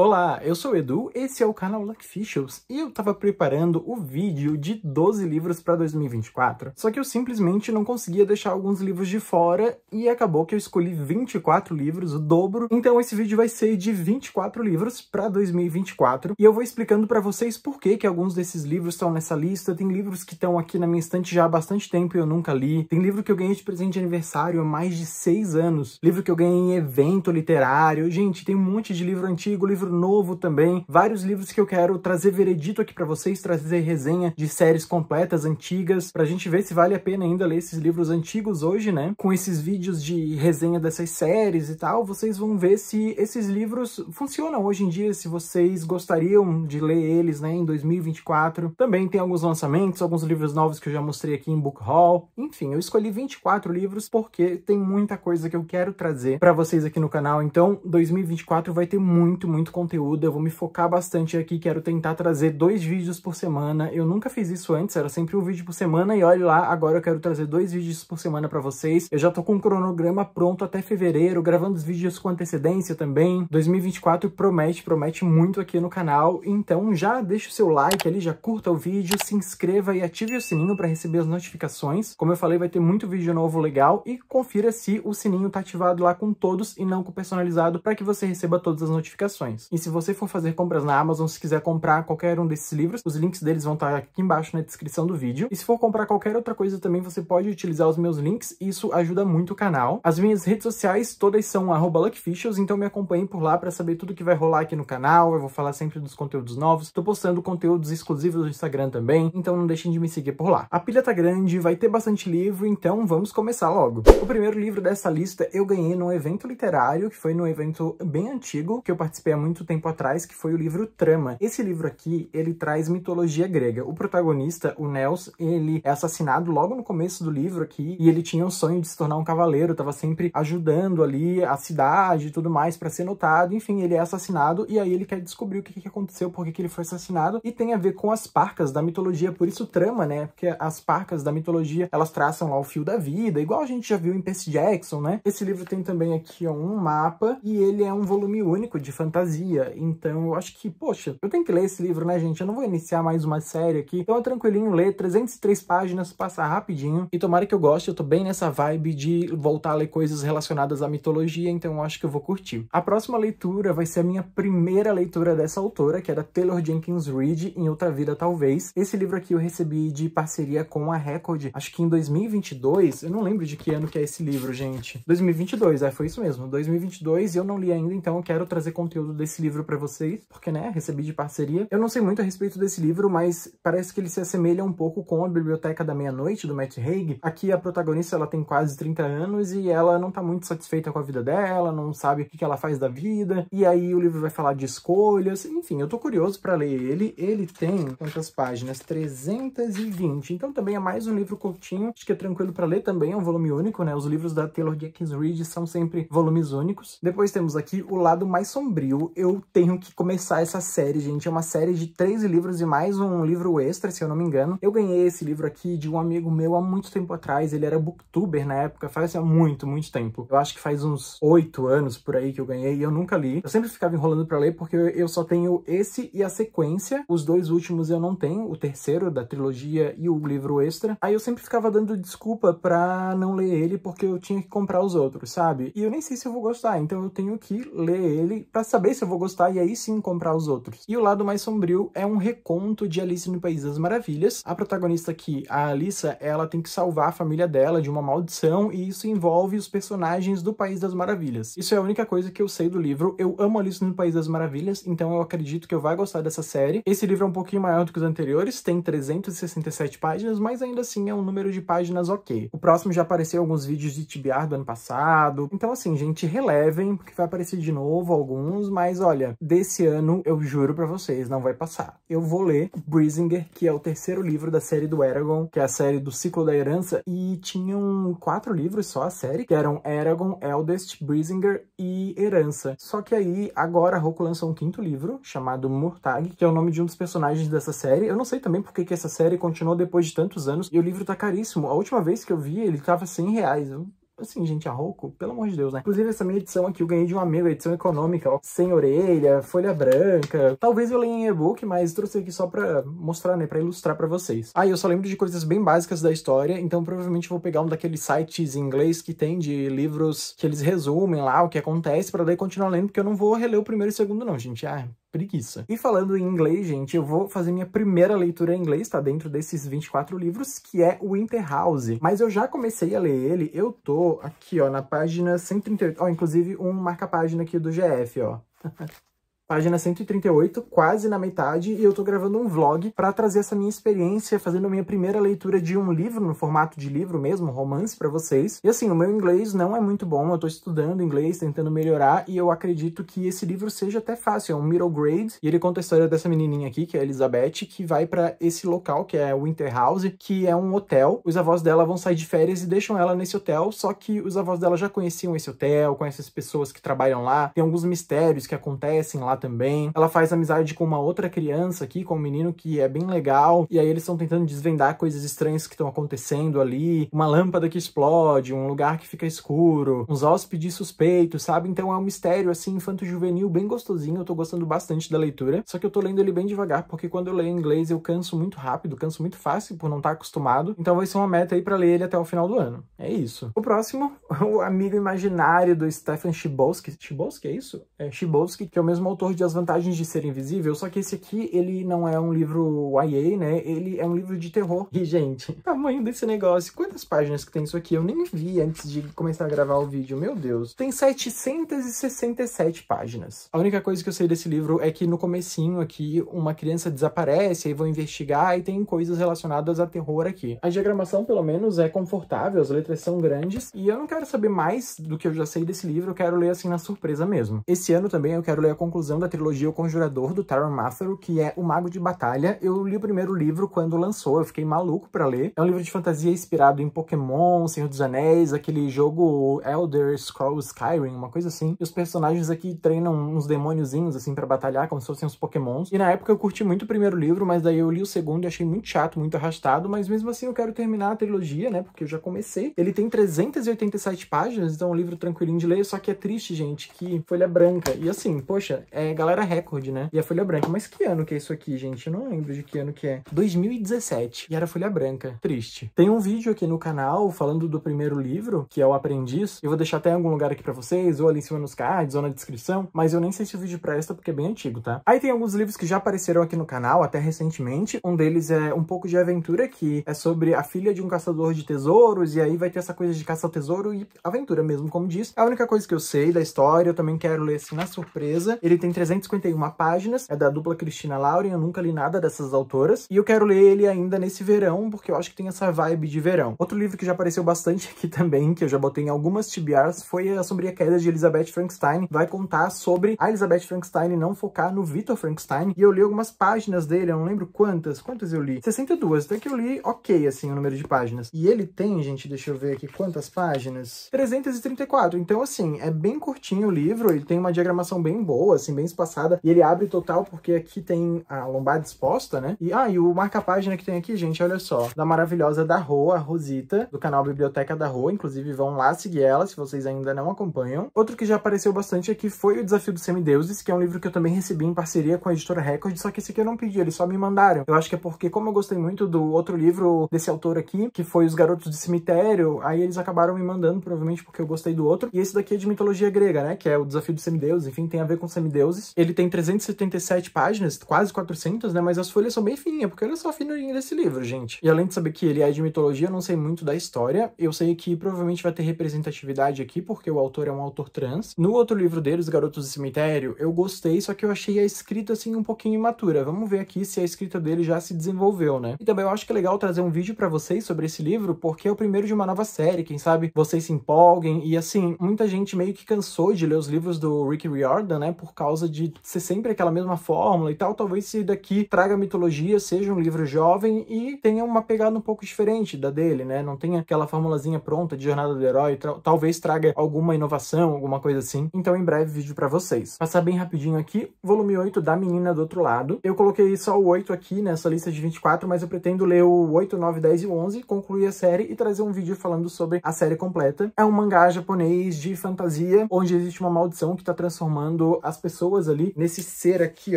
Olá, eu sou o Edu, esse é o canal Fishels, e eu tava preparando o vídeo de 12 livros para 2024, só que eu simplesmente não conseguia deixar alguns livros de fora e acabou que eu escolhi 24 livros, o dobro. Então esse vídeo vai ser de 24 livros para 2024 e eu vou explicando para vocês por que que alguns desses livros estão nessa lista. Tem livros que estão aqui na minha estante já há bastante tempo e eu nunca li. Tem livro que eu ganhei de presente de aniversário há mais de 6 anos, livro que eu ganhei em evento literário. Gente, tem um monte de livro antigo, livro livro novo também, vários livros que eu quero trazer veredito aqui para vocês, trazer resenha de séries completas, antigas, pra gente ver se vale a pena ainda ler esses livros antigos hoje, né? Com esses vídeos de resenha dessas séries e tal, vocês vão ver se esses livros funcionam hoje em dia, se vocês gostariam de ler eles, né, em 2024. Também tem alguns lançamentos, alguns livros novos que eu já mostrei aqui em Book Hall Enfim, eu escolhi 24 livros porque tem muita coisa que eu quero trazer para vocês aqui no canal. Então, 2024 vai ter muito, muito conteúdo, eu vou me focar bastante aqui, quero tentar trazer dois vídeos por semana. Eu nunca fiz isso antes, era sempre um vídeo por semana e olha lá, agora eu quero trazer dois vídeos por semana para vocês. Eu já tô com um cronograma pronto até fevereiro, gravando os vídeos com antecedência também. 2024 promete, promete muito aqui no canal, então já deixa o seu like ali, já curta o vídeo, se inscreva e ative o sininho para receber as notificações. Como eu falei, vai ter muito vídeo novo legal e confira se o sininho tá ativado lá com todos e não com personalizado para que você receba todas as notificações. E se você for fazer compras na Amazon, se quiser comprar qualquer um desses livros, os links deles vão estar aqui embaixo na descrição do vídeo. E se for comprar qualquer outra coisa também, você pode utilizar os meus links, isso ajuda muito o canal. As minhas redes sociais todas são @luckfishers, então me acompanhem por lá para saber tudo que vai rolar aqui no canal. Eu vou falar sempre dos conteúdos novos. Tô postando conteúdos exclusivos do Instagram também, então não deixem de me seguir por lá. A pilha tá grande, vai ter bastante livro, então vamos começar logo. O primeiro livro dessa lista eu ganhei num evento literário, que foi num evento bem antigo, que eu participei há muito muito tempo atrás, que foi o livro Trama. Esse livro aqui, ele traz mitologia grega. O protagonista, o Nels, ele é assassinado logo no começo do livro aqui, e ele tinha o sonho de se tornar um cavaleiro, estava sempre ajudando ali a cidade e tudo mais para ser notado. Enfim, ele é assassinado e aí ele quer descobrir o que, que aconteceu, por que, que ele foi assassinado, e tem a ver com as parcas da mitologia, por isso trama, né? Porque as parcas da mitologia, elas traçam lá o fio da vida, igual a gente já viu em Percy Jackson, né? Esse livro tem também aqui ó, um mapa, e ele é um volume único de fantasia, então eu acho que, poxa, eu tenho que ler esse livro, né, gente? Eu não vou iniciar mais uma série aqui. Então é tranquilinho ler 303 páginas, passar rapidinho. E tomara que eu goste, eu tô bem nessa vibe de voltar a ler coisas relacionadas à mitologia, então eu acho que eu vou curtir. A próxima leitura vai ser a minha primeira leitura dessa autora, que era é Taylor Jenkins Reid, em Outra Vida Talvez. Esse livro aqui eu recebi de parceria com a Record, acho que em 2022, eu não lembro de que ano que é esse livro, gente. 2022, é, foi isso mesmo, 2022, eu não li ainda, então eu quero trazer conteúdo desse esse livro para vocês, porque, né, recebi de parceria. Eu não sei muito a respeito desse livro, mas parece que ele se assemelha um pouco com A Biblioteca da Meia-Noite, do Matt Haig. Aqui a protagonista, ela tem quase 30 anos e ela não tá muito satisfeita com a vida dela, não sabe o que ela faz da vida, e aí o livro vai falar de escolhas, enfim, eu tô curioso para ler ele. Ele tem, quantas páginas? 320, então também é mais um livro curtinho, acho que é tranquilo para ler também, é um volume único, né, os livros da Taylor Jenkins Reid são sempre volumes únicos. Depois temos aqui o lado mais sombrio eu tenho que começar essa série, gente. É uma série de três livros e mais um livro extra, se eu não me engano. Eu ganhei esse livro aqui de um amigo meu há muito tempo atrás. Ele era booktuber na época, faz há muito, muito tempo. Eu acho que faz uns oito anos por aí que eu ganhei e eu nunca li. Eu sempre ficava enrolando pra ler porque eu só tenho esse e a sequência. Os dois últimos eu não tenho, o terceiro da trilogia e o livro extra. Aí eu sempre ficava dando desculpa pra não ler ele porque eu tinha que comprar os outros, sabe? E eu nem sei se eu vou gostar, então eu tenho que ler ele pra saber se eu eu vou gostar e aí sim comprar os outros. E o lado mais sombrio é um reconto de Alice no País das Maravilhas. A protagonista aqui, a Alissa, ela tem que salvar a família dela de uma maldição e isso envolve os personagens do País das Maravilhas. Isso é a única coisa que eu sei do livro. Eu amo Alice no País das Maravilhas, então eu acredito que eu vá gostar dessa série. Esse livro é um pouquinho maior do que os anteriores, tem 367 páginas, mas ainda assim é um número de páginas ok. O próximo já apareceu alguns vídeos de TBR do ano passado. Então assim, gente, relevem, porque vai aparecer de novo alguns, mas mas olha, desse ano eu juro para vocês, não vai passar. Eu vou ler Brisinger, que é o terceiro livro da série do Aragorn, que é a série do Ciclo da Herança, e tinham quatro livros só a série, que eram Eragon, Eldest, Brisinger e Herança. Só que aí, agora a Roku lançou um quinto livro, chamado Murtag, que é o nome de um dos personagens dessa série. Eu não sei também por que essa série continuou depois de tantos anos, e o livro tá caríssimo. A última vez que eu vi, ele tava 100 reais. Eu Assim, gente, a Roku, pelo amor de Deus, né? Inclusive, essa minha edição aqui eu ganhei de um amigo, edição econômica, ó, sem orelha, folha branca. Talvez eu leia em e-book, mas trouxe aqui só pra mostrar, né, pra ilustrar pra vocês. Ah, eu só lembro de coisas bem básicas da história, então provavelmente vou pegar um daqueles sites em inglês que tem de livros que eles resumem lá o que acontece, pra daí continuar lendo, porque eu não vou reler o primeiro e o segundo não, gente. Ah, preguiça. E falando em inglês, gente, eu vou fazer minha primeira leitura em inglês, tá? Dentro desses 24 livros, que é o Winterhouse. Mas eu já comecei a ler ele, eu tô aqui, ó, na página 138. Ó, inclusive um marca-página aqui do GF, ó. página 138, quase na metade, e eu tô gravando um vlog para trazer essa minha experiência fazendo a minha primeira leitura de um livro no formato de livro mesmo, romance para vocês. E assim, o meu inglês não é muito bom, eu tô estudando inglês, tentando melhorar, e eu acredito que esse livro seja até fácil, é um middle grade, e ele conta a história dessa menininha aqui, que é a Elizabeth, que vai para esse local que é Winter House, que é um hotel. Os avós dela vão sair de férias e deixam ela nesse hotel, só que os avós dela já conheciam esse hotel, conhecem as pessoas que trabalham lá, tem alguns mistérios que acontecem lá também. Ela faz amizade com uma outra criança aqui, com um menino que é bem legal, e aí eles estão tentando desvendar coisas estranhas que estão acontecendo ali, uma lâmpada que explode, um lugar que fica escuro, uns hóspedes suspeitos, sabe? Então é um mistério, assim, infanto-juvenil, bem gostosinho, eu tô gostando bastante da leitura, só que eu tô lendo ele bem devagar, porque quando eu leio em inglês eu canso muito rápido, canso muito fácil, por não estar tá acostumado, então vai ser uma meta aí pra ler ele até o final do ano. É isso. O próximo, o Amigo Imaginário, do Stephen Chbosky. Chbosky, é isso? É Chbosky, que é o mesmo autor autor de As Vantagens de Ser Invisível, só que esse aqui, ele não é um livro YA, né? Ele é um livro de terror. E, gente, tamanho desse negócio, quantas páginas que tem isso aqui? Eu nem vi antes de começar a gravar o vídeo, meu Deus. Tem 767 páginas. A única coisa que eu sei desse livro é que no comecinho aqui, uma criança desaparece, aí vão investigar e tem coisas relacionadas a terror aqui. A diagramação, pelo menos, é confortável, as letras são grandes, e eu não quero saber mais do que eu já sei desse livro, eu quero ler assim na surpresa mesmo. Esse ano também eu quero ler a conclusão da trilogia O Conjurador, do Tyron Matheru, que é O Mago de Batalha. Eu li o primeiro livro quando lançou, eu fiquei maluco para ler. É um livro de fantasia inspirado em Pokémon, Senhor dos Anéis, aquele jogo Elder Scrolls Skyrim, uma coisa assim. E os personagens aqui treinam uns demôniozinhos, assim, para batalhar, como se fossem os Pokémons. E na época eu curti muito o primeiro livro, mas daí eu li o segundo e achei muito chato, muito arrastado, mas mesmo assim eu quero terminar a trilogia, né, porque eu já comecei. Ele tem 387 páginas, então é um livro tranquilinho de ler, só que é triste, gente, que folha branca. E assim, poxa, é é, galera recorde né? E a Folha Branca. Mas que ano que é isso aqui, gente? Eu não lembro de que ano que é. 2017. E era Folha Branca. Triste. Tem um vídeo aqui no canal falando do primeiro livro, que é O Aprendiz. Eu vou deixar até em algum lugar aqui pra vocês, ou ali em cima nos cards, ou na descrição. Mas eu nem sei se o vídeo presta, porque é bem antigo, tá? Aí tem alguns livros que já apareceram aqui no canal, até recentemente. Um deles é Um Pouco de Aventura, que é sobre a filha de um caçador de tesouros, e aí vai ter essa coisa de caça ao tesouro e aventura mesmo, como diz. É a única coisa que eu sei da história, eu também quero ler assim na surpresa. Ele tem 351 páginas, é da dupla Cristina Lauren, eu nunca li nada dessas autoras, e eu quero ler ele ainda nesse verão, porque eu acho que tem essa vibe de verão. Outro livro que já apareceu bastante aqui também, que eu já botei em algumas TBRs, foi A Sombria Queda de Elizabeth Frankenstein, vai contar sobre a Elizabeth Frankenstein não focar no Victor Frankenstein, e eu li algumas páginas dele, eu não lembro quantas, quantas eu li? 62, até que eu li ok, assim, o número de páginas. E ele tem, gente, deixa eu ver aqui quantas páginas, 334, então assim, é bem curtinho o livro, ele tem uma diagramação bem boa, assim, bem espaçada, e ele abre total porque aqui tem a lombar disposta, né? E, ah, e o marca-página que tem aqui, gente, olha só, da maravilhosa da Rua a Rosita, do canal Biblioteca da Rua. inclusive vão lá seguir ela, se vocês ainda não acompanham. Outro que já apareceu bastante aqui foi o Desafio dos Semideuses, que é um livro que eu também recebi em parceria com a Editora Record, só que esse aqui eu não pedi, eles só me mandaram. Eu acho que é porque, como eu gostei muito do outro livro desse autor aqui, que foi Os Garotos do Cemitério, aí eles acabaram me mandando, provavelmente porque eu gostei do outro, e esse daqui é de mitologia grega, né, que é o Desafio dos Semideuses, enfim, tem a ver com semideus deuses. Ele tem 377 páginas, quase 400, né? Mas as folhas são bem fininhas, porque olha só a finurinha desse livro, gente. E além de saber que ele é de mitologia, eu não sei muito da história. Eu sei que provavelmente vai ter representatividade aqui, porque o autor é um autor trans. No outro livro dele, Os Garotos do Cemitério, eu gostei, só que eu achei a escrita, assim, um pouquinho imatura. Vamos ver aqui se a escrita dele já se desenvolveu, né? E também eu acho que é legal trazer um vídeo para vocês sobre esse livro, porque é o primeiro de uma nova série, quem sabe vocês se empolguem. E assim, muita gente meio que cansou de ler os livros do Rick Riordan, né? Por causa causa de ser sempre aquela mesma fórmula e tal, talvez esse daqui traga mitologia, seja um livro jovem e tenha uma pegada um pouco diferente da dele, né? Não tenha aquela formulazinha pronta de Jornada do Herói, talvez traga alguma inovação, alguma coisa assim. Então, em breve, vídeo para vocês. Passar bem rapidinho aqui, volume 8 da Menina do Outro Lado. Eu coloquei só o 8 aqui nessa lista de 24, mas eu pretendo ler o 8, 9, 10 e 11, concluir a série e trazer um vídeo falando sobre a série completa. É um mangá japonês de fantasia, onde existe uma maldição que está transformando as pessoas pessoas ali nesse ser aqui,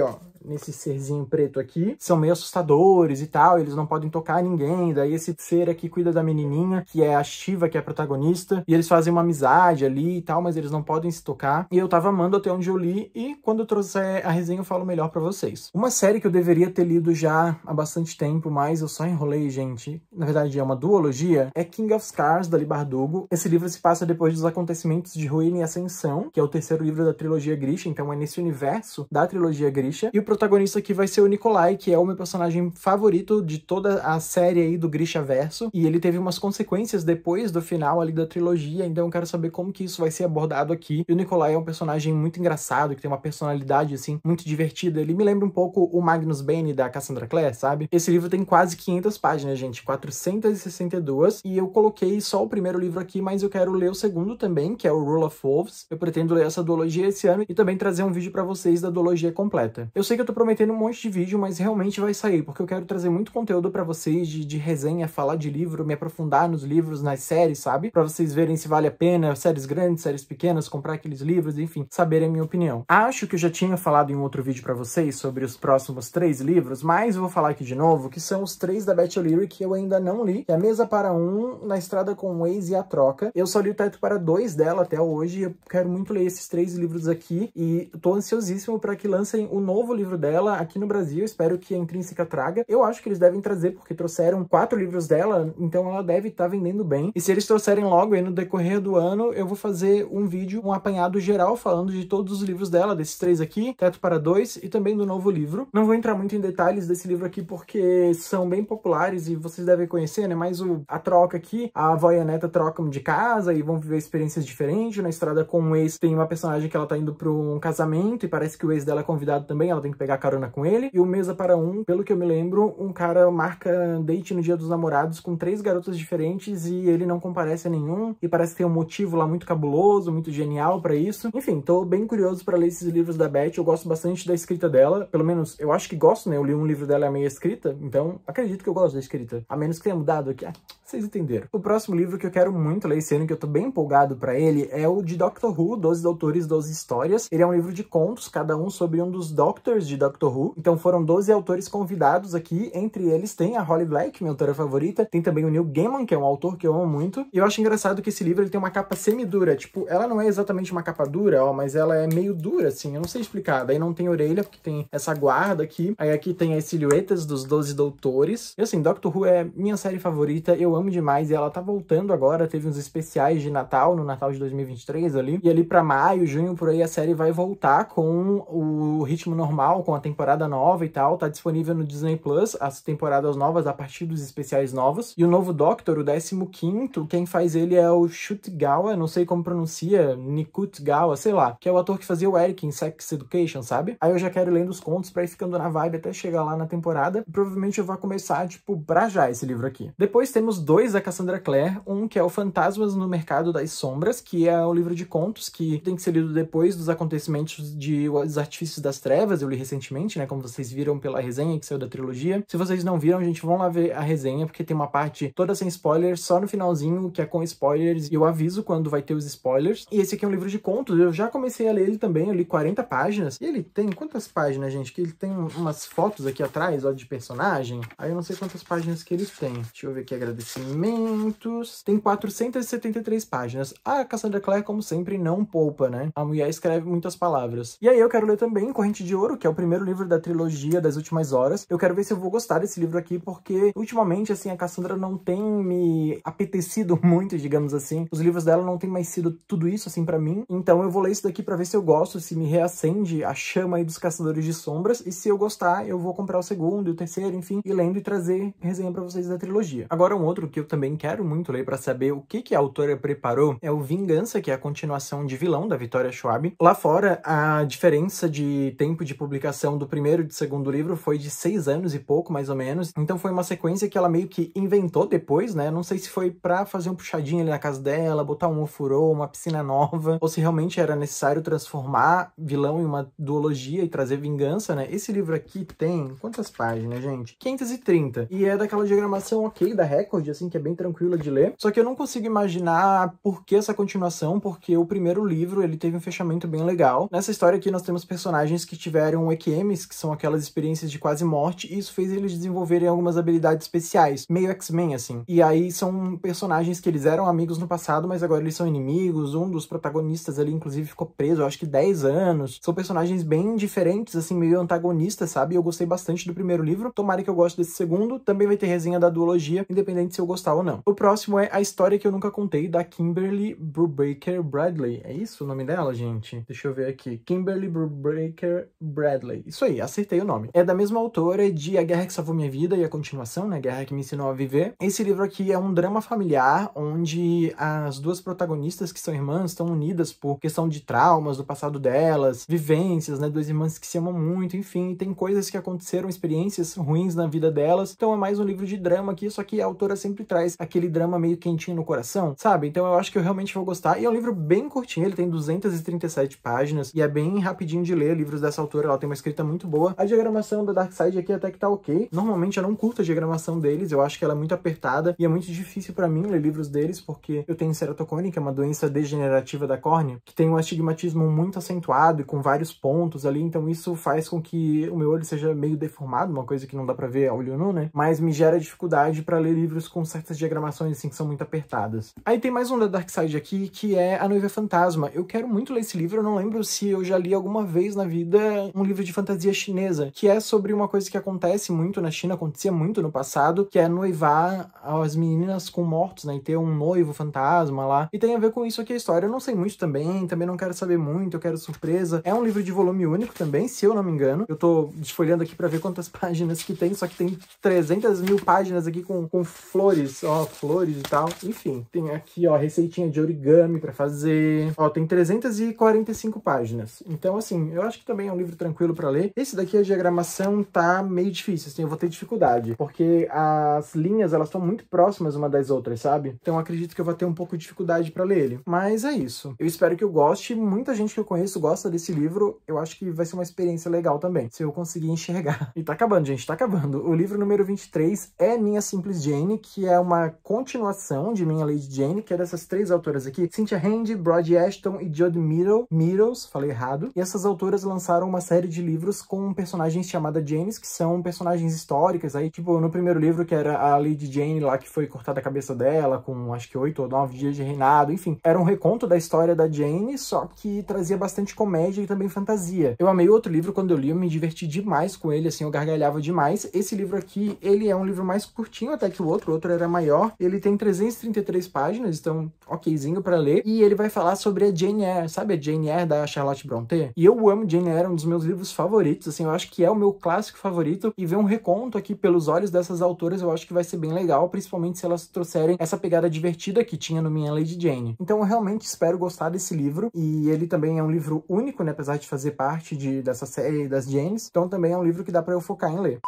ó, nesse serzinho preto aqui, são meio assustadores e tal, eles não podem tocar ninguém, daí esse ser aqui cuida da menininha, que é a Shiva, que é a protagonista, e eles fazem uma amizade ali e tal, mas eles não podem se tocar, e eu tava amando até onde eu li, e quando eu trouxer a resenha eu falo melhor para vocês. Uma série que eu deveria ter lido já há bastante tempo, mas eu só enrolei, gente, na verdade é uma duologia, é King of Scars, da Libardugo. Bardugo. Esse livro se passa depois dos acontecimentos de Ruína e Ascensão, que é o terceiro livro da trilogia Grisha, então é nesse universo da trilogia Grisha. E o protagonista aqui vai ser o Nikolai, que é o meu personagem favorito de toda a série aí do Grisha Verso. E ele teve umas consequências depois do final ali da trilogia, então eu quero saber como que isso vai ser abordado aqui. E o Nikolai é um personagem muito engraçado, que tem uma personalidade, assim, muito divertida. Ele me lembra um pouco o Magnus Bane da Cassandra Clare, sabe? Esse livro tem quase 500 páginas, gente, 462. E eu coloquei só o primeiro livro aqui, mas eu quero ler o segundo também, que é o Rule of Wolves. Eu pretendo ler essa duologia esse ano e também trazer um vídeo vídeo para vocês da Dologia completa. Eu sei que eu tô prometendo um monte de vídeo, mas realmente vai sair, porque eu quero trazer muito conteúdo para vocês de, de resenha, falar de livro, me aprofundar nos livros, nas séries, sabe? Para vocês verem se vale a pena, séries grandes, séries pequenas, comprar aqueles livros, enfim, saberem a minha opinião. Acho que eu já tinha falado em outro vídeo para vocês sobre os próximos três livros, mas vou falar aqui de novo, que são os três da Beth O'Leary que eu ainda não li, que é A Mesa para Um, Na Estrada com o Waze e A Troca. Eu só li o teto para dois dela até hoje, e eu quero muito ler esses três livros aqui, e tô ansiosíssimo para que lancem o novo livro dela aqui no Brasil. Espero que a Intrínseca traga. Eu acho que eles devem trazer, porque trouxeram quatro livros dela, então ela deve estar tá vendendo bem. E se eles trouxerem logo aí no decorrer do ano, eu vou fazer um vídeo, um apanhado geral falando de todos os livros dela, desses três aqui, Teto para Dois e também do novo livro. Não vou entrar muito em detalhes desse livro aqui porque são bem populares e vocês devem conhecer, né? Mas o, a troca aqui, a avó e a neta trocam de casa e vão viver experiências diferentes. Na estrada com um ex tem uma personagem que ela tá indo para um casamento e parece que o ex dela é convidado também, ela tem que pegar carona com ele. E o Mesa para Um, pelo que eu me lembro, um cara marca date no Dia dos Namorados com três garotas diferentes e ele não comparece a nenhum. E parece que tem um motivo lá muito cabuloso, muito genial para isso. Enfim, tô bem curioso para ler esses livros da Beth. Eu gosto bastante da escrita dela, pelo menos eu acho que gosto, né? Eu li um livro dela é meio escrita, então acredito que eu gosto da escrita. A menos que tenha mudado aqui. Ah, vocês entenderam. O próximo livro que eu quero muito ler esse ano, que eu tô bem empolgado para ele, é o de Doctor Who, 12 Doutores, 12 Histórias. Ele é um livro de contos, cada um sobre um dos Doctors de Doctor Who. Então foram 12 autores convidados aqui, entre eles tem a Holly Black, minha autora favorita, tem também o Neil Gaiman, que é um autor que eu amo muito. E eu acho engraçado que esse livro ele tem uma capa semidura, tipo, ela não é exatamente uma capa dura, ó, mas ela é meio dura, assim, eu não sei explicar. Daí não tem orelha, porque tem essa guarda aqui. Aí aqui tem as silhuetas dos 12 doutores. E assim, Doctor Who é minha série favorita, eu amo amo demais. E ela tá voltando agora, teve uns especiais de Natal, no Natal de 2023 ali. E ali pra maio, junho, por aí, a série vai voltar com o ritmo normal, com a temporada nova e tal. Tá disponível no Disney Plus, as temporadas novas, a partir dos especiais novos. E o novo Doctor, o 15 quem faz ele é o Shutgawa, não sei como pronuncia, Nikutgawa, sei lá. Que é o ator que fazia o Eric em Sex Education, sabe? Aí eu já quero lendo os contos pra ir ficando na vibe até chegar lá na temporada. E provavelmente eu vou começar, tipo, pra já esse livro aqui. Depois temos dois da é Cassandra Clare, um que é o Fantasmas no Mercado das Sombras, que é um livro de contos que tem que ser lido depois dos acontecimentos de Os Artifícios das Trevas, eu li recentemente, né, como vocês viram pela resenha que saiu da trilogia. Se vocês não viram, gente, vão lá ver a resenha, porque tem uma parte toda sem spoilers, só no finalzinho, que é com spoilers, e eu aviso quando vai ter os spoilers. E esse aqui é um livro de contos, eu já comecei a ler ele também, eu li 40 páginas. E ele tem quantas páginas, gente? Que ele tem umas fotos aqui atrás, ó, de personagem. Aí eu não sei quantas páginas que eles têm Deixa eu ver aqui, agradecer Sentimentos. Tem 473 páginas. A Cassandra Clare, como sempre, não poupa, né? A mulher escreve muitas palavras. E aí eu quero ler também Corrente de Ouro, que é o primeiro livro da trilogia das últimas horas. Eu quero ver se eu vou gostar desse livro aqui, porque ultimamente, assim, a Cassandra não tem me apetecido muito, digamos assim. Os livros dela não têm mais sido tudo isso, assim, para mim. Então eu vou ler isso daqui para ver se eu gosto, se me reacende a chama aí dos Caçadores de Sombras. E se eu gostar, eu vou comprar o segundo e o terceiro, enfim, e lendo e trazer resenha para vocês da trilogia. Agora um outro que eu também quero muito ler para saber o que, que a autora preparou é o Vingança, que é a continuação de Vilão, da Vitória Schwab. Lá fora, a diferença de tempo de publicação do primeiro e do segundo livro foi de seis anos e pouco, mais ou menos. Então foi uma sequência que ela meio que inventou depois, né? Não sei se foi pra fazer um puxadinho ali na casa dela, botar um ofurô, uma piscina nova, ou se realmente era necessário transformar vilão em uma duologia e trazer vingança, né? Esse livro aqui tem quantas páginas, gente? 530. E é daquela diagramação ok da Record, assim, que é bem tranquila de ler. Só que eu não consigo imaginar por que essa continuação, porque o primeiro livro, ele teve um fechamento bem legal. Nessa história aqui, nós temos personagens que tiveram EQMs, que são aquelas experiências de quase morte, e isso fez eles desenvolverem algumas habilidades especiais, meio X-Men, assim. E aí são personagens que eles eram amigos no passado, mas agora eles são inimigos. Um dos protagonistas ali, inclusive, ficou preso, acho que 10 anos. São personagens bem diferentes, assim, meio antagonistas, sabe? Eu gostei bastante do primeiro livro. Tomara que eu goste desse segundo. Também vai ter resenha da duologia, independente se eu gostar ou não. O próximo é A História Que Eu Nunca Contei, da Kimberly Brubaker Bradley. É isso o nome dela, gente? Deixa eu ver aqui. Kimberly Brubaker Bradley. Isso aí, acertei o nome. É da mesma autora de A Guerra Que Salvou Minha Vida e a continuação, né? Guerra Que Me Ensinou a Viver. Esse livro aqui é um drama familiar onde as duas protagonistas, que são irmãs, estão unidas por questão de traumas do passado delas, vivências, né? Duas irmãs que se amam muito, enfim, tem coisas que aconteceram, experiências ruins na vida delas. Então é mais um livro de drama aqui, só que a autora sempre sempre traz aquele drama meio quentinho no coração, sabe? Então eu acho que eu realmente vou gostar. E é um livro bem curtinho, ele tem 237 páginas e é bem rapidinho de ler. Livros dessa autora, ela tem uma escrita muito boa. A diagramação da Dark Side aqui até que tá ok. Normalmente eu não curto a diagramação deles, eu acho que ela é muito apertada e é muito difícil para mim ler livros deles porque eu tenho ceratocone, que é uma doença degenerativa da córnea, que tem um astigmatismo muito acentuado e com vários pontos ali, então isso faz com que o meu olho seja meio deformado, uma coisa que não dá para ver a olho nu, né? Mas me gera dificuldade para ler livros com com certas diagramações assim que são muito apertadas. Aí tem mais um da Dark Side aqui, que é A Noiva Fantasma. Eu quero muito ler esse livro, eu não lembro se eu já li alguma vez na vida um livro de fantasia chinesa, que é sobre uma coisa que acontece muito na China, acontecia muito no passado, que é noivar as meninas com mortos, né, e ter um noivo fantasma lá. E tem a ver com isso aqui a história. Eu não sei muito também, também não quero saber muito, eu quero surpresa. É um livro de volume único também, se eu não me engano. Eu tô desfolhando aqui para ver quantas páginas que tem, só que tem 300 mil páginas aqui com, com flores flores, ó, flores e tal. Enfim, tem aqui, ó, receitinha de origami para fazer. Ó, tem 345 páginas. Então, assim, eu acho que também é um livro tranquilo para ler. Esse daqui, a diagramação tá meio difícil, assim, eu vou ter dificuldade, porque as linhas, elas estão muito próximas uma das outras, sabe? Então, acredito que eu vou ter um pouco de dificuldade para ler ele. Mas é isso. Eu espero que eu goste. Muita gente que eu conheço gosta desse livro. Eu acho que vai ser uma experiência legal também, se eu conseguir enxergar. E tá acabando, gente, tá acabando. O livro número 23 é Minha Simples Jane, que que é uma continuação de Minha Lady Jane, que é dessas três autoras aqui, Cynthia Hand, Brody Ashton e Judd Meadow, Meadows, falei errado. E essas autoras lançaram uma série de livros com personagens chamada Janes, que são personagens históricas. Aí, tipo, no primeiro livro, que era a Lady Jane lá, que foi cortada a cabeça dela, com acho que oito ou nove dias de reinado, enfim. Era um reconto da história da Jane, só que trazia bastante comédia e também fantasia. Eu amei outro livro quando eu li, eu me diverti demais com ele, assim, eu gargalhava demais. Esse livro aqui, ele é um livro mais curtinho até que o outro, o outro livro era maior. Ele tem 333 páginas, então okzinho para ler. E ele vai falar sobre a Jane Eyre, sabe a Jane Eyre da Charlotte Brontë? E eu amo Jane Eyre, é um dos meus livros favoritos, assim, eu acho que é o meu clássico favorito. E ver um reconto aqui pelos olhos dessas autoras eu acho que vai ser bem legal, principalmente se elas trouxerem essa pegada divertida que tinha no Minha Lady Jane. Então eu realmente espero gostar desse livro. E ele também é um livro único, né, apesar de fazer parte de, dessa série das Janes. Então também é um livro que dá para eu focar em ler.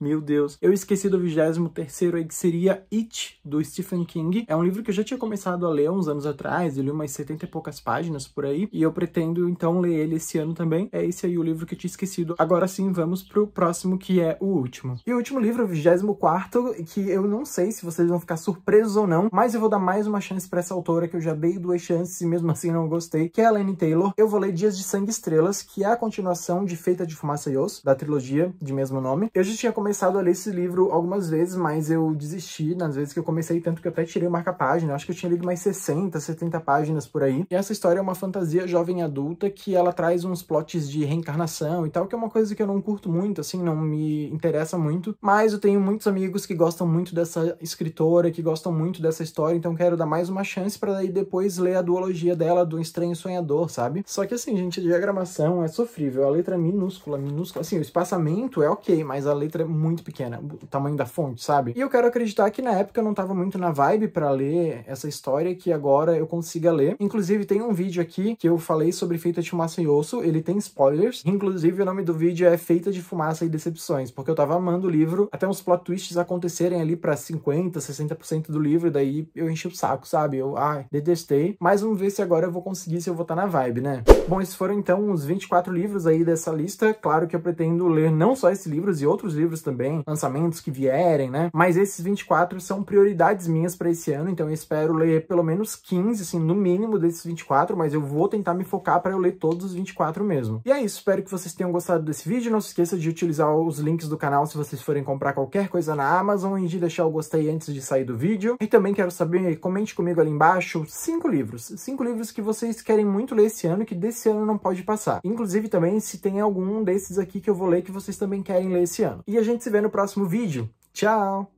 Meu Deus. Eu esqueci do 23º aí, que seria It, do Stephen King. É um livro que eu já tinha começado a ler uns anos atrás, eu li umas 70 e poucas páginas por aí, e eu pretendo então ler ele esse ano também. É esse aí o livro que eu tinha esquecido. Agora sim, vamos pro próximo, que é o último. E o último livro, o 24 que eu não sei se vocês vão ficar surpresos ou não, mas eu vou dar mais uma chance pra essa autora, que eu já dei duas chances e mesmo assim não gostei, que é a Lane Taylor. Eu vou ler Dias de Sangue e Estrelas, que é a continuação de Feita de Fumaça e Osso, da trilogia de mesmo nome. Eu já tinha começado começado a ler esse livro algumas vezes, mas eu desisti nas vezes que eu comecei, tanto que eu até tirei o marca-página. Né? Acho que eu tinha lido mais 60, 70 páginas por aí. E essa história é uma fantasia jovem adulta que ela traz uns plots de reencarnação e tal, que é uma coisa que eu não curto muito, assim, não me interessa muito. Mas eu tenho muitos amigos que gostam muito dessa escritora, que gostam muito dessa história, então quero dar mais uma chance para daí depois ler a duologia dela do Estranho Sonhador, sabe? Só que assim, gente, a diagramação é sofrível, a letra é minúscula, minúscula. Assim, o espaçamento é ok, mas a letra é muito pequena, o tamanho da fonte, sabe? E eu quero acreditar que na época eu não tava muito na vibe para ler essa história, que agora eu consiga ler. Inclusive, tem um vídeo aqui que eu falei sobre Feita de Fumaça e Osso, ele tem spoilers. Inclusive, o nome do vídeo é Feita de Fumaça e Decepções, porque eu tava amando o livro, até uns plot twists acontecerem ali para 50, 60% do livro, daí eu enchi o saco, sabe? Eu, ai, detestei. Mas vamos ver se agora eu vou conseguir, se eu vou estar tá na vibe, né? Bom, esses foram então os 24 livros aí dessa lista. Claro que eu pretendo ler não só esses livros e outros livros também, lançamentos que vierem, né? Mas esses 24 são prioridades minhas para esse ano, então eu espero ler pelo menos 15, assim, no mínimo desses 24, mas eu vou tentar me focar para eu ler todos os 24 mesmo. E é isso, espero que vocês tenham gostado desse vídeo, não se esqueça de utilizar os links do canal se vocês forem comprar qualquer coisa na Amazon e de deixar o gostei antes de sair do vídeo. E também quero saber, comente comigo ali embaixo, cinco livros, cinco livros que vocês querem muito ler esse ano que desse ano não pode passar. Inclusive também se tem algum desses aqui que eu vou ler que vocês também querem ler esse ano. E a gente gente se vê no próximo vídeo. Tchau!